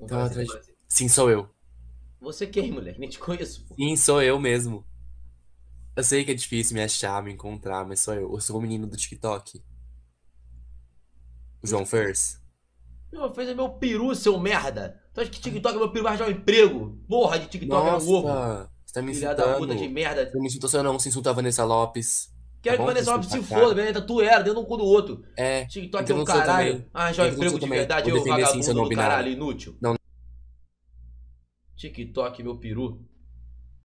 então, atrás... Sim, sou eu. Você quem, é, mulher? Nem te conheço. Pô. Sim, sou eu mesmo. Eu sei que é difícil me achar, me encontrar, mas sou eu. Eu sou o menino do TikTok. O João First. João Fers é meu peru, seu merda. Tu acha que TikTok é meu peru vai arranjar é um emprego? Porra de TikTok Nossa, é um ovo. Você tá me Filha insultando. Da puta de merda. Você me insultou, se eu não se insulta a Vanessa Lopes. Quero tá que é é assim o Vanessa Lopes se foda, Benedita, né? tu era, dentro um cu do outro. É. TikTok então é um caralho. Ah, já emprego de verdade, eu assim, vagabundo do caralho, inútil. Não. TikTok, meu peru.